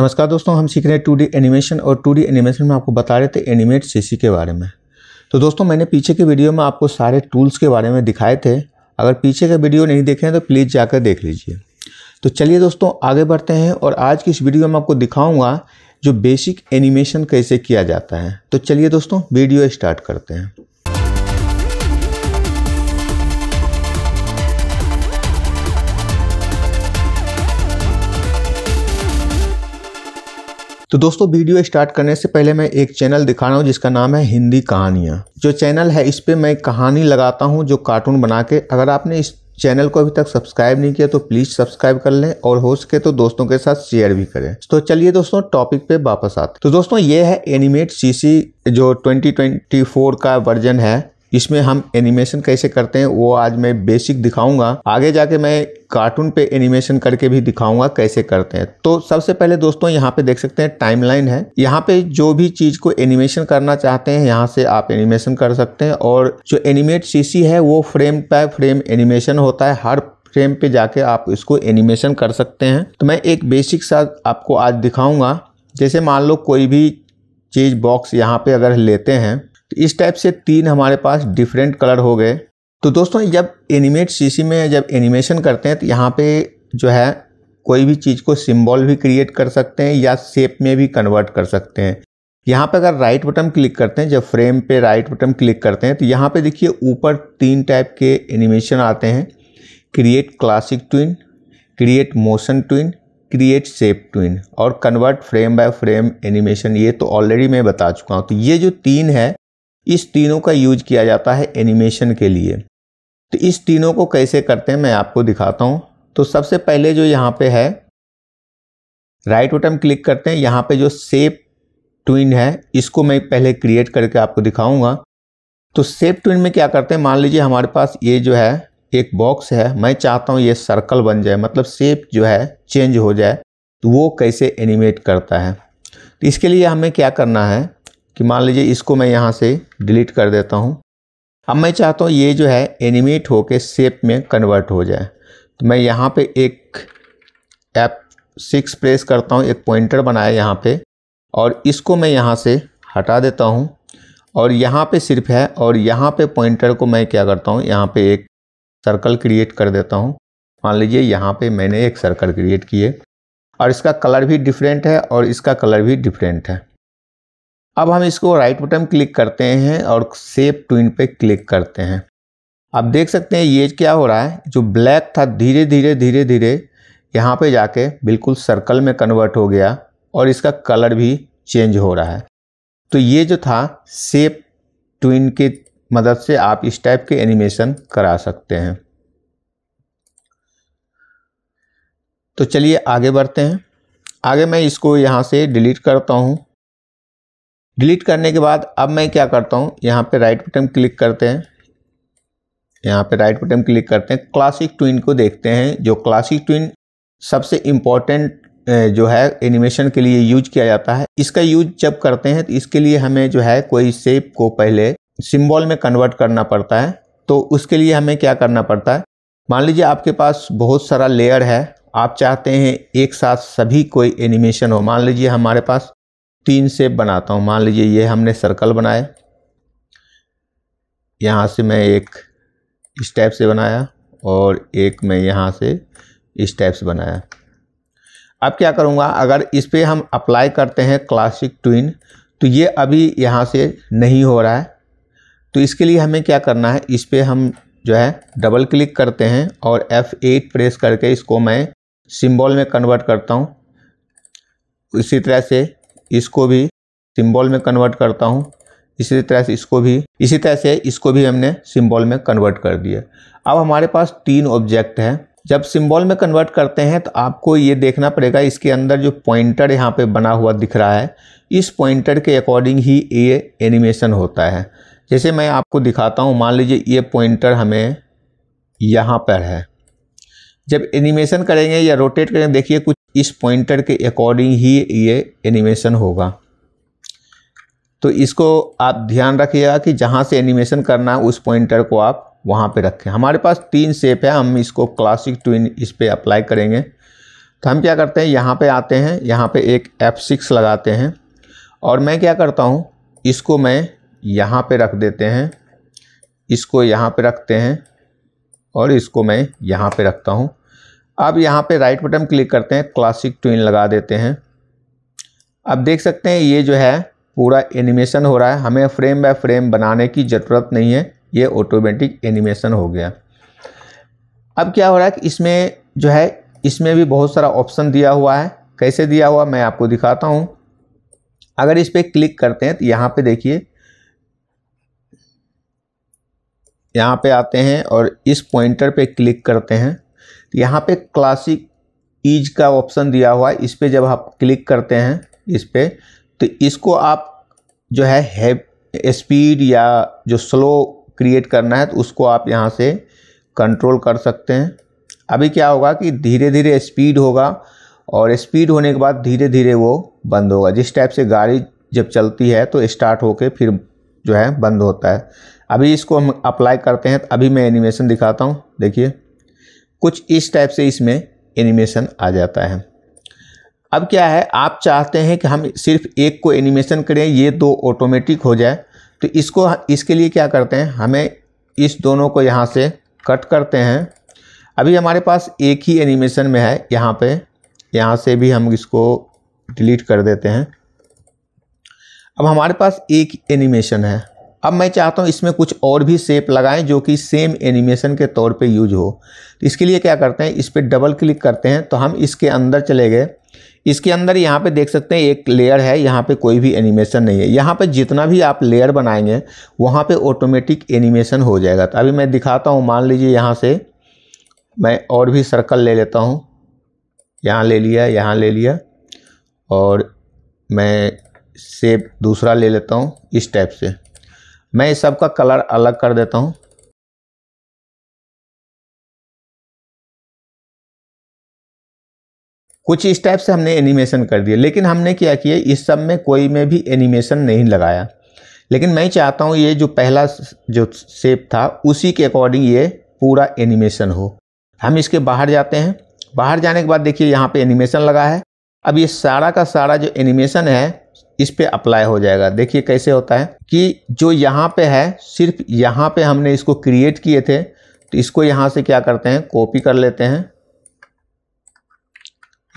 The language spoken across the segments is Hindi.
नमस्कार दोस्तों हम सीख रहे हैं टू एनिमेशन और टू एनिमेशन में आपको बता रहे थे एनिमेट सीसी के बारे में तो दोस्तों मैंने पीछे के वीडियो में आपको सारे टूल्स के बारे में दिखाए थे अगर पीछे का वीडियो नहीं देखे हैं तो प्लीज़ जाकर देख लीजिए तो चलिए दोस्तों आगे बढ़ते हैं और आज की इस वीडियो में आपको दिखाऊंगा जो बेसिक एनिमेशन कैसे किया जाता है तो चलिए दोस्तों वीडियो स्टार्ट करते हैं तो दोस्तों वीडियो स्टार्ट करने से पहले मैं एक चैनल दिखा रहा हूँ जिसका नाम है हिंदी कहानियाँ जो चैनल है इस पर मैं कहानी लगाता हूँ जो कार्टून बना के अगर आपने इस चैनल को अभी तक सब्सक्राइब नहीं किया तो प्लीज़ सब्सक्राइब कर लें और हो सके तो दोस्तों के साथ शेयर भी करें तो चलिए दोस्तों टॉपिक पे वापस आते तो दोस्तों ये है एनिमेट सीसी जो 2024 का वर्जन है इसमें हम एनिमेशन कैसे करते हैं वो आज मैं बेसिक दिखाऊंगा आगे जाके मैं कार्टून पे एनिमेशन करके भी दिखाऊंगा कैसे करते हैं तो सबसे पहले दोस्तों यहाँ पे देख सकते हैं टाइमलाइन है यहाँ पे जो भी चीज को एनिमेशन करना चाहते हैं यहाँ से आप एनिमेशन कर सकते हैं और जो एनिमेट सीसी है वो फ्रेम बाय फ्रेम एनिमेशन होता है हर फ्रेम पे जाके आप इसको एनिमेशन कर सकते हैं तो मैं एक बेसिक सा आपको आज दिखाऊंगा जैसे मान लो कोई भी चीज़ बॉक्स यहाँ पे अगर लेते हैं तो इस टाइप से तीन हमारे पास डिफरेंट कलर हो गए तो दोस्तों जब एनिमेट सीसी में जब एनिमेशन करते हैं तो यहाँ पे जो है कोई भी चीज़ को सिंबल भी क्रिएट कर सकते हैं या सेप में भी कन्वर्ट कर सकते हैं यहाँ पे अगर राइट बटन क्लिक करते हैं जब फ्रेम पे राइट बटन क्लिक करते हैं तो यहाँ पे देखिए ऊपर तीन टाइप के एनिमेशन आते हैं create classic tween create motion tween create shape tween और convert frame by frame animation ये तो ऑलरेडी मैं बता चुका हूँ तो ये जो तीन है इस तीनों का यूज किया जाता है एनिमेशन के लिए तो इस तीनों को कैसे करते हैं मैं आपको दिखाता हूँ तो सबसे पहले जो यहाँ पे है राइट बटन क्लिक करते हैं यहाँ पे जो सेप ट्विन है इसको मैं पहले क्रिएट करके आपको दिखाऊंगा तो सेप ट्विन में क्या करते हैं मान लीजिए हमारे पास ये जो है एक बॉक्स है मैं चाहता हूँ ये सर्कल बन जाए मतलब सेप जो है चेंज हो जाए तो वो कैसे एनिमेट करता है तो इसके लिए हमें क्या करना है कि मान लीजिए इसको मैं यहाँ से डिलीट कर देता हूँ अब मैं चाहता हूँ ये जो है एनिमेट होके सेप में कन्वर्ट हो जाए तो मैं यहाँ पे एक ऐप सिक्स प्रेस करता हूँ एक पॉइंटर बनाया यहाँ पे और इसको मैं यहाँ से हटा देता हूँ और यहाँ पे सिर्फ है और यहाँ पे पॉइंटर को मैं क्या करता हूँ यहाँ पे एक सर्कल क्रिएट कर देता हूँ मान लीजिए यहाँ पे मैंने एक सर्कल क्रिएट किए और इसका कलर भी डिफरेंट है और इसका कलर भी डिफरेंट है अब हम इसको राइट बटन क्लिक करते हैं और सेव ट्विन पे क्लिक करते हैं अब देख सकते हैं ये क्या हो रहा है जो ब्लैक था धीरे धीरे धीरे धीरे यहाँ पे जाके बिल्कुल सर्कल में कन्वर्ट हो गया और इसका कलर भी चेंज हो रहा है तो ये जो था सेप ट्विन के मदद से आप इस टाइप के एनिमेशन करा सकते हैं तो चलिए आगे बढ़ते हैं आगे मैं इसको यहाँ से डिलीट करता हूँ डिलीट करने के बाद अब मैं क्या करता हूँ यहाँ पे राइट बटन क्लिक करते हैं यहाँ पे राइट बटन क्लिक करते हैं क्लासिक ट्विन को देखते हैं जो क्लासिक ट्विन सबसे इम्पॉर्टेंट जो है एनिमेशन के लिए यूज किया जाता है इसका यूज जब करते हैं तो इसके लिए हमें जो है कोई सेप को पहले सिम्बॉल में कन्वर्ट करना पड़ता है तो उसके लिए हमें क्या करना पड़ता है मान लीजिए आपके पास बहुत सारा लेयर है आप चाहते हैं एक साथ सभी कोई एनिमेशन हो मान लीजिए हमारे पास तीन शेप बनाता हूँ मान लीजिए ये हमने सर्कल बनाया यहाँ से मैं एक इस टाइप से बनाया और एक मैं यहाँ से इस टाइप से बनाया अब क्या करूँगा अगर इस पर हम अप्लाई करते हैं क्लासिक ट्विन तो ये अभी यहाँ से नहीं हो रहा है तो इसके लिए हमें क्या करना है इस पर हम जो है डबल क्लिक करते हैं और F8 प्रेस करके इसको मैं सिंबल में कन्वर्ट करता हूँ इसी तरह से इसको भी सिम्बॉल में कन्वर्ट करता हूँ इसी तरह से इसको भी इसी तरह से इसको भी हमने सिम्बॉल में कन्वर्ट कर दिया अब हमारे पास तीन ऑब्जेक्ट हैं जब सिम्बॉल में कन्वर्ट करते हैं तो आपको ये देखना पड़ेगा इसके अंदर जो पॉइंटर यहाँ पे बना हुआ दिख रहा है इस पॉइंटर के अकॉर्डिंग ही ये एनिमेशन होता है जैसे मैं आपको दिखाता हूँ मान लीजिए ये पॉइंटर हमें यहाँ पर है जब एनिमेशन करेंगे या रोटेट करेंगे देखिए कुछ इस पॉइंटर के अकॉर्डिंग ही ये एनिमेशन होगा तो इसको आप ध्यान रखिएगा कि जहाँ से एनिमेशन करना है उस पॉइंटर को आप वहाँ पे रखें हमारे पास तीन सेप है हम इसको क्लासिक ट्विन इस पर अप्लाई करेंगे तो हम क्या करते हैं यहाँ पे आते हैं यहाँ पे एक F6 लगाते हैं और मैं क्या करता हूँ इसको मैं यहाँ पे रख देते हैं इसको यहाँ पे रखते हैं और इसको मैं यहाँ पे रखता हूँ अब यहाँ पे राइट बटन क्लिक करते हैं क्लासिक ट्विन लगा देते हैं अब देख सकते हैं ये जो है पूरा एनिमेशन हो रहा है हमें फ्रेम बाय फ्रेम बनाने की ज़रूरत नहीं है ये ऑटोमेटिक एनिमेशन हो गया अब क्या हो रहा है कि इसमें जो है इसमें भी बहुत सारा ऑप्शन दिया हुआ है कैसे दिया हुआ मैं आपको दिखाता हूँ अगर इस पर क्लिक करते हैं तो यहाँ पर देखिए यहाँ पे आते हैं और इस पॉइंटर पे क्लिक करते हैं यहाँ पे क्लासिक ईज का ऑप्शन दिया हुआ है इस पर जब आप क्लिक करते हैं इस पर तो इसको आप जो है स्पीड या जो स्लो क्रिएट करना है तो उसको आप यहाँ से कंट्रोल कर सकते हैं अभी क्या होगा कि धीरे धीरे स्पीड होगा और स्पीड होने के बाद धीरे धीरे वो बंद होगा जिस टाइप से गाड़ी जब चलती है तो स्टार्ट होके फिर जो है बंद होता है अभी इसको हम अप्लाई करते हैं तो अभी मैं एनिमेशन दिखाता हूँ देखिए कुछ इस टाइप से इसमें एनिमेशन आ जाता है अब क्या है आप चाहते हैं कि हम सिर्फ एक को एनिमेशन करें ये दो ऑटोमेटिक हो जाए तो इसको इसके लिए क्या करते हैं हमें इस दोनों को यहाँ से कट करते हैं अभी हमारे पास एक ही एनिमेशन में है यहाँ पे यहाँ से भी हम इसको डिलीट कर देते हैं अब हमारे पास एक एनिमेशन है अब मैं चाहता हूँ इसमें कुछ और भी सेप लगाएं जो कि सेम एनिमेशन के तौर पे यूज हो तो इसके लिए क्या करते हैं इस पर डबल क्लिक करते हैं तो हम इसके अंदर चले गए इसके अंदर यहाँ पे देख सकते हैं एक लेयर है यहाँ पे कोई भी एनिमेशन नहीं है यहाँ पे जितना भी आप लेयर बनाएंगे वहाँ पे ऑटोमेटिक एनिमेशन हो जाएगा तो अभी मैं दिखाता हूँ मान लीजिए यहाँ से मैं और भी सर्कल ले लेता हूँ यहाँ ले लिया यहाँ ले लिया और मैं सेप दूसरा ले लेता हूँ इस टाइप से मैं इस सब का कलर अलग कर देता हूँ कुछ इस टाइप से हमने एनिमेशन कर दिया लेकिन हमने क्या किया इस सब में कोई में भी एनिमेशन नहीं लगाया लेकिन मैं चाहता हूँ ये जो पहला जो शेप था उसी के अकॉर्डिंग ये पूरा एनिमेशन हो हम इसके बाहर जाते हैं बाहर जाने के बाद देखिए यहाँ पे एनिमेशन लगा है अब ये सारा का सारा जो एनिमेशन है इस पर अप्लाई हो जाएगा देखिए कैसे होता है कि जो यहाँ पे है सिर्फ यहाँ पे हमने इसको क्रिएट किए थे तो इसको यहाँ से क्या करते हैं कॉपी कर लेते हैं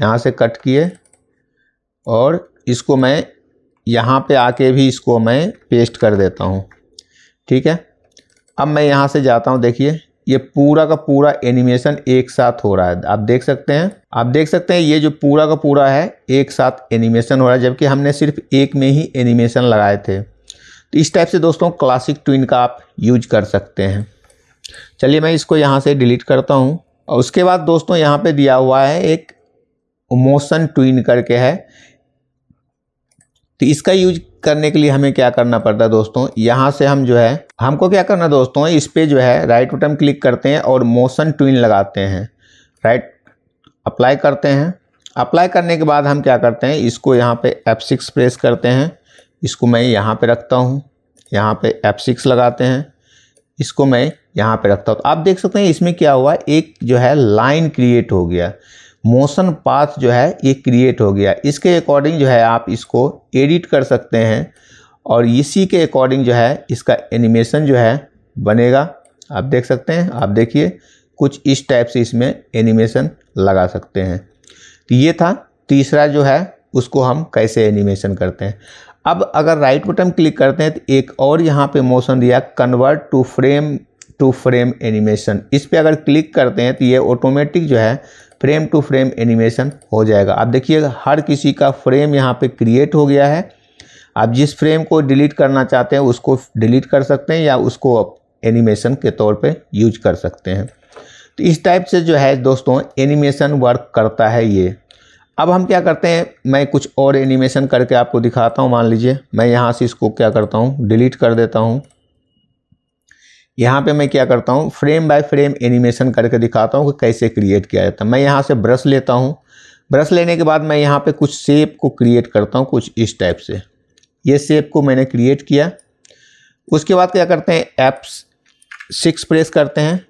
यहाँ से कट किए और इसको मैं यहाँ पे आके भी इसको मैं पेस्ट कर देता हूँ ठीक है अब मैं यहाँ से जाता हूँ देखिए ये पूरा का पूरा एनिमेशन एक साथ हो रहा है आप देख सकते हैं आप देख सकते हैं ये जो पूरा का पूरा है एक साथ एनिमेशन हो रहा है जबकि हमने सिर्फ एक में ही एनिमेशन लगाए थे तो इस टाइप से दोस्तों क्लासिक ट्विन का आप यूज कर सकते हैं चलिए मैं इसको यहाँ से डिलीट करता हूँ और उसके बाद दोस्तों यहाँ पे दिया हुआ है एक मोशन ट्विन करके है तो इसका यूज करने के लिए हमें क्या करना पड़ता है दोस्तों यहाँ से हम जो है हमको क्या करना दोस्तों इस पर जो है राइट बटन क्लिक करते हैं और मोशन ट्विन लगाते हैं राइट अप्लाई करते हैं अप्लाई करने के बाद हम क्या करते हैं इसको यहाँ पे F6 प्रेस करते हैं इसको मैं यहाँ पे रखता हूँ यहाँ पे F6 लगाते हैं इसको मैं यहाँ पे रखता हूँ तो आप देख सकते हैं इसमें क्या हुआ एक जो है लाइन क्रिएट हो गया मोशन पाथ जो है ये क्रिएट हो गया इसके अकॉर्डिंग जो है आप इसको एडिट कर सकते हैं और इसी के अकॉर्डिंग जो है इसका एनिमेशन जो है बनेगा आप देख सकते हैं आप देखिए कुछ इस टाइप से इसमें एनिमेशन लगा सकते हैं तो ये था तीसरा जो है उसको हम कैसे एनिमेशन करते हैं अब अगर राइट बटन क्लिक करते हैं तो एक और यहाँ पे मोशन दिया convert to frame to frame animation इस पर अगर क्लिक करते हैं तो ये ऑटोमेटिक जो है फ्रेम टू फ्रेम एनिमेशन हो जाएगा आप देखिए हर किसी का फ्रेम यहाँ पे क्रिएट हो गया है आप जिस फ्रेम को डिलीट करना चाहते हैं उसको डिलीट कर सकते हैं या उसको एनिमेशन के तौर पे यूज कर सकते हैं तो इस टाइप से जो है दोस्तों एनिमेशन वर्क करता है ये अब हम क्या करते हैं मैं कुछ और एनिमेशन करके आपको दिखाता हूँ मान लीजिए मैं यहाँ से इसको क्या करता हूँ डिलीट कर देता हूँ यहाँ पे मैं क्या करता हूँ फ्रेम बाय फ्रेम एनिमेशन करके दिखाता हूँ कि कैसे क्रिएट किया जाता है मैं यहाँ से ब्रश लेता हूँ ब्रश लेने के बाद मैं यहाँ पे कुछ शेप को क्रिएट करता हूँ कुछ इस टाइप से ये शेप को मैंने क्रिएट किया उसके बाद क्या करते हैं एप्स सिक्स प्रेस करते हैं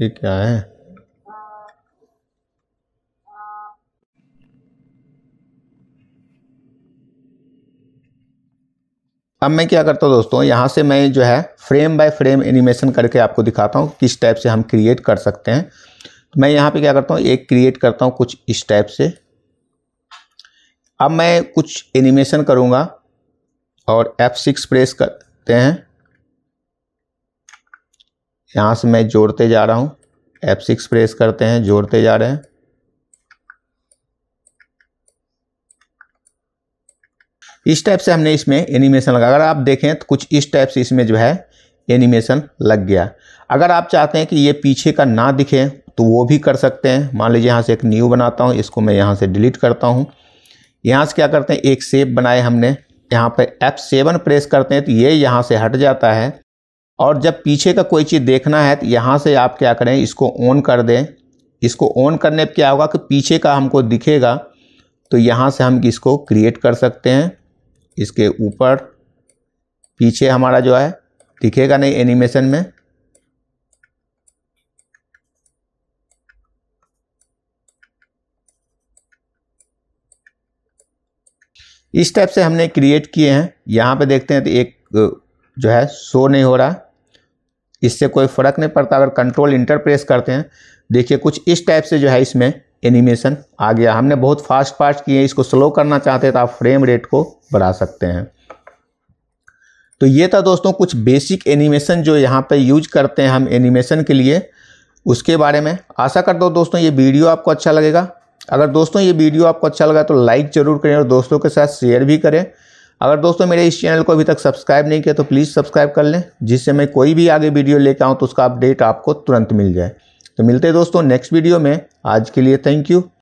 ये क्या है अब मैं क्या करता हूँ दोस्तों यहाँ से मैं जो है फ्रेम बाय फ्रेम एनिमेशन करके आपको दिखाता हूँ किस टाइप से हम क्रिएट कर सकते हैं तो मैं यहाँ पे क्या करता हूँ एक क्रिएट करता हूँ कुछ इस टाइप से अब मैं कुछ एनिमेशन करूँगा और F6 प्रेस करते हैं यहाँ से मैं जोड़ते जा रहा हूँ F6 प्रेस करते हैं जोड़ते जा रहे हैं इस टाइप से हमने इसमें एनिमेशन लगा अगर आप देखें तो कुछ इस टाइप से इसमें जो है एनिमेशन लग गया अगर आप चाहते हैं कि ये पीछे का ना दिखे तो वो भी कर सकते हैं मान लीजिए यहाँ से एक न्यू बनाता हूँ इसको मैं यहाँ से डिलीट करता हूँ यहाँ से क्या करते हैं एक सेप बनाए हमने यहाँ पर एफ सेवन प्रेस करते हैं तो ये यहाँ से हट जाता है और जब पीछे का कोई चीज़ देखना है तो यहाँ से आप क्या करें इसको ऑन कर दें इसको ऑन करने पर क्या होगा कि पीछे का हमको दिखेगा तो यहाँ से हम इसको क्रिएट कर सकते हैं इसके ऊपर पीछे हमारा जो है दिखेगा नहीं एनिमेशन में इस टाइप से हमने क्रिएट किए हैं यहाँ पे देखते हैं तो एक जो है शो नहीं हो रहा इससे कोई फ़र्क नहीं पड़ता अगर कंट्रोल इंटर प्रेस करते हैं देखिए कुछ इस टाइप से जो है इसमें एनिमेशन आ गया हमने बहुत फास्ट फास्ट किए इसको स्लो करना चाहते हैं तो आप फ्रेम रेट को बढ़ा सकते हैं तो ये था दोस्तों कुछ बेसिक एनिमेशन जो यहाँ पे यूज करते हैं हम एनिमेशन के लिए उसके बारे में आशा करता हूँ दोस्तों ये वीडियो आपको अच्छा लगेगा अगर दोस्तों ये वीडियो आपको अच्छा लगा तो लाइक ज़रूर करें और दोस्तों के साथ शेयर भी करें अगर दोस्तों मेरे इस चैनल को अभी तक सब्सक्राइब नहीं किया तो प्लीज़ सब्सक्राइब कर लें जिससे मैं कोई भी आगे वीडियो लेकर आऊँ तो उसका अपडेट आपको तुरंत मिल जाए तो मिलते हैं दोस्तों नेक्स्ट वीडियो में आज के लिए थैंक यू